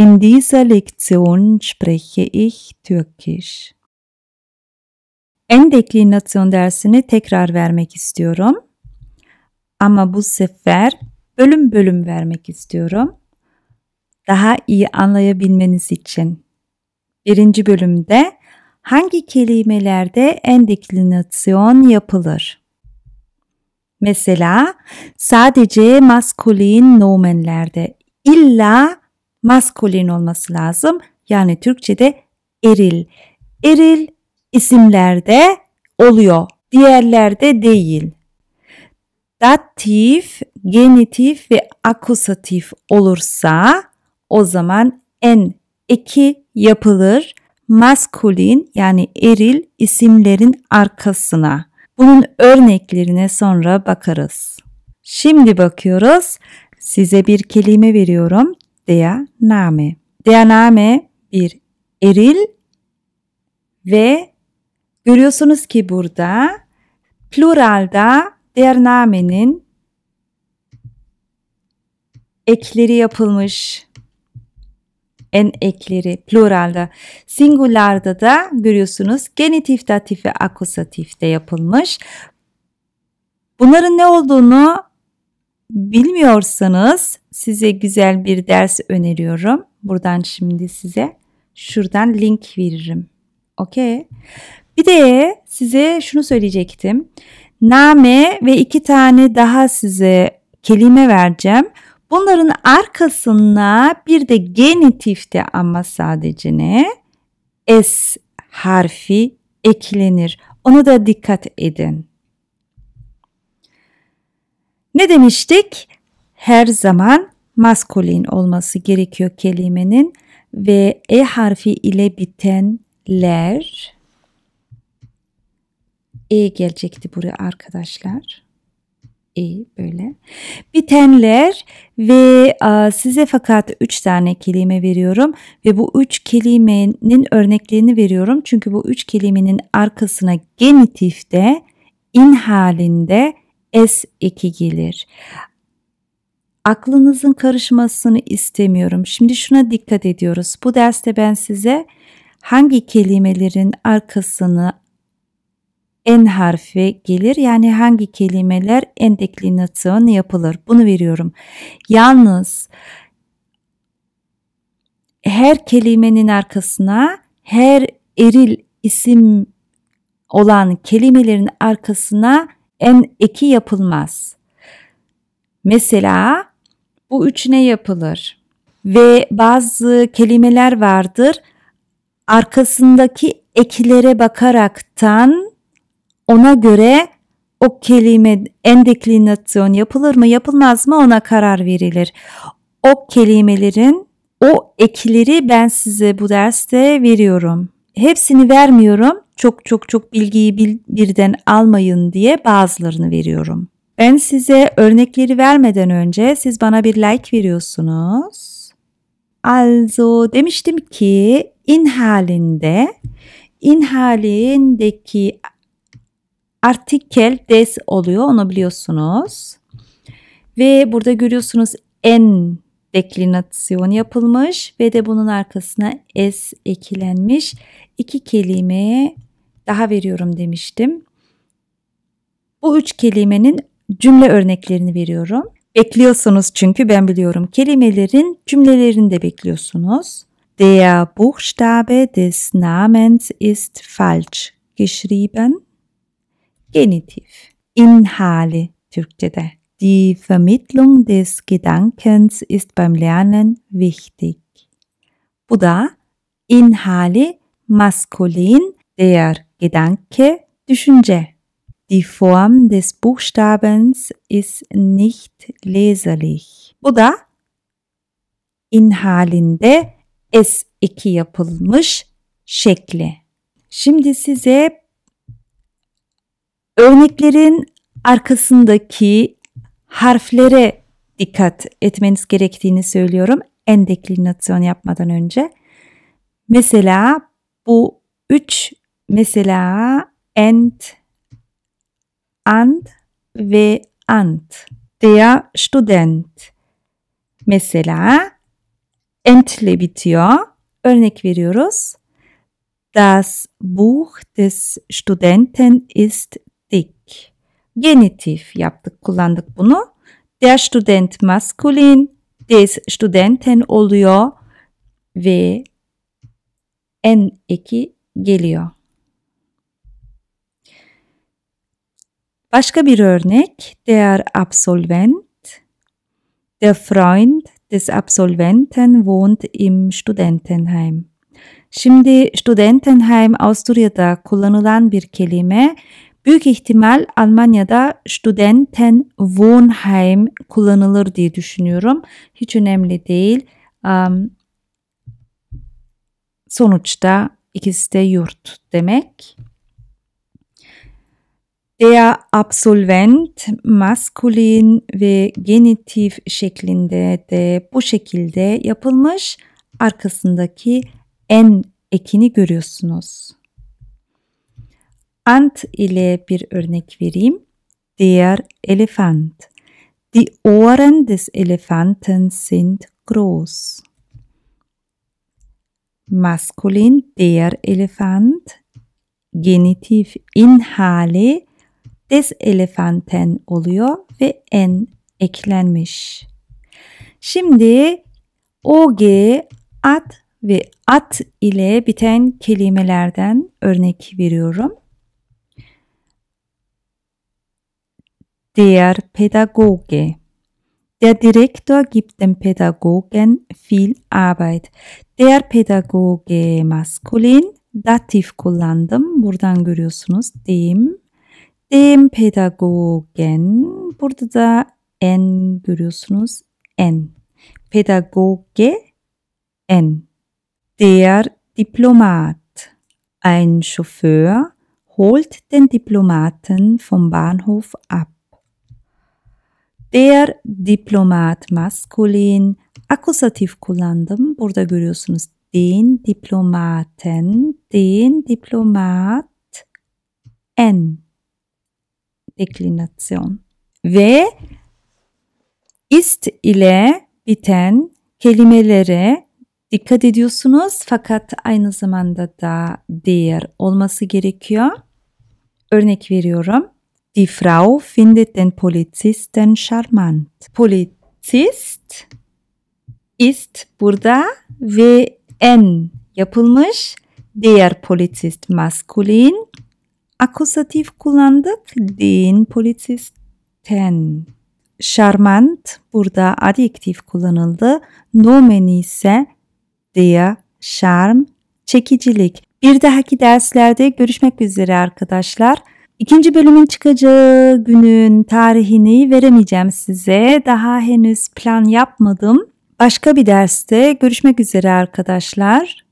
In dieser Lektion spreche ich Türkisch. Endeklinasyon dersini tekrar vermek istiyorum. Ama bu sefer bölüm bölüm vermek istiyorum. Daha iyi anlayabilmeniz için. Birinci bölümde hangi kelimelerde endeklinasyon yapılır? Mesela sadece maskulin nomenlerde illa maskülin olması lazım. Yani Türkçe'de eril. Eril isimlerde oluyor. Diğerlerde değil. Datif, genitif ve akusatif olursa o zaman en eki yapılır maskülin yani eril isimlerin arkasına. Bunun örneklerine sonra bakarız. Şimdi bakıyoruz. Size bir kelime veriyorum der Name. Der Name bir eril ve görüyorsunuz ki burada pluralda der Name'nin ekleri yapılmış. En ekleri pluralda. Singularda da görüyorsunuz genitif, datif ve akusatif de yapılmış. Bunların ne olduğunu bilmiyorsanız size güzel bir ders öneriyorum. Buradan şimdi size şuradan link veririm. Okey. Bir de size şunu söyleyecektim. Name ve iki tane daha size kelime vereceğim. Bunların arkasına bir de genitifte ama sadece ne? S harfi eklenir. Onu da dikkat edin. Ne demiştik? Her zaman maskulin olması gerekiyor kelimenin ve e harfi ile bitenler e gelecekti buraya arkadaşlar. E böyle. Bitenler ve a, size fakat 3 tane kelime veriyorum ve bu 3 kelimenin örneklerini veriyorum. Çünkü bu 3 kelimenin arkasına genitifte in halinde S2 gelir. Aklınızın karışmasını istemiyorum. Şimdi şuna dikkat ediyoruz. Bu derste ben size hangi kelimelerin arkasını en harfi gelir. Yani hangi kelimeler en deklinasyon yapılır. Bunu veriyorum. Yalnız her kelimenin arkasına her eril isim olan kelimelerin arkasına en eki yapılmaz. Mesela bu üçüne yapılır. Ve bazı kelimeler vardır. Arkasındaki ekilere bakaraktan ona göre o kelime endeklinasyon yapılır mı yapılmaz mı ona karar verilir. O kelimelerin o ekileri ben size bu derste veriyorum hepsini vermiyorum. Çok çok çok bilgiyi birden almayın diye bazılarını veriyorum. Ben size örnekleri vermeden önce siz bana bir like veriyorsunuz. Also demiştim ki in halinde in halindeki artikel des oluyor onu biliyorsunuz. Ve burada görüyorsunuz en deklinasyon yapılmış ve de bunun arkasına es ekilenmiş iki kelimeye daha veriyorum demiştim. Bu üç kelimenin cümle örneklerini veriyorum. Bekliyorsunuz çünkü ben biliyorum. Kelimelerin cümlelerini de bekliyorsunuz. Der Buchstabe des Namens ist falsch geschrieben. Genitiv. İnhali Türkçe'de. Die Vermittlung des Gedankens ist beim Lernen wichtig. Buddha inhale maskulin der Gedanke düşünce. Die Form des Buchstabens ist nicht leserlich. Buddha da in halinde S2 yapılmış şekli. Şimdi size örneklerin arkasındaki harflere dikkat etmeniz gerektiğini söylüyorum en deklinasyon yapmadan önce. Mesela bu üç mesela and, and ve and. Der Student. Mesela ent ile bitiyor. Örnek veriyoruz. Das Buch des Studenten ist dick. Genitif yaptık, kullandık bunu. Der Student maskulin, des Studenten oluyor ve en eki geliyor. Başka bir örnek, der Absolvent, der Freund des Absolventen wohnt im Studentenheim. Şimdi Studentenheim Avusturya'da kullanılan bir kelime Büyük ihtimal Almanya'da Studenten Wohnheim kullanılır diye düşünüyorum. Hiç önemli değil. Sonuçta ikisi de yurt demek. Der Absolvent maskulin ve Genitiv şeklinde de bu şekilde yapılmış. Arkasındaki en ekini görüyorsunuz. Ant ile bir örnek vereyim. Der Elefant. Die Ohren des Elefanten sind groß. Maskulin der Elefant. Genitiv in hale des elefanten oluyor ve en eklenmiş. Şimdi OG, at ve at ile biten kelimelerden örnek veriyorum. Der Pädagoge. Der Direktor gibt dem Pädagogen viel Arbeit. Der Pädagoge maskulin, dativ kullandım. Buradan görüyorsunuz. Dem. Dem Pädagogen. Burada da en görüyorsunuz. En. Pädagoge en. Der Diplomat. Ein Chauffeur holt den Diplomaten vom Bahnhof ab. Der Diplomat maskulin akusatif kullandım. Burada görüyorsunuz den Diplomaten, den Diplomat en deklinasyon ve ist ile biten kelimelere dikkat ediyorsunuz fakat aynı zamanda da der olması gerekiyor. Örnek veriyorum. Die Frau findet den Polizisten charmant. Polizist ist burada ve en yapılmış. Der Polizist maskulin. Akusatif kullandık. Den Polizisten. Charmant burada adjektif kullanıldı. Nomen ise der charm çekicilik. Bir dahaki derslerde görüşmek üzere arkadaşlar. İkinci bölümün çıkacağı günün tarihini veremeyeceğim size. Daha henüz plan yapmadım. Başka bir derste görüşmek üzere arkadaşlar.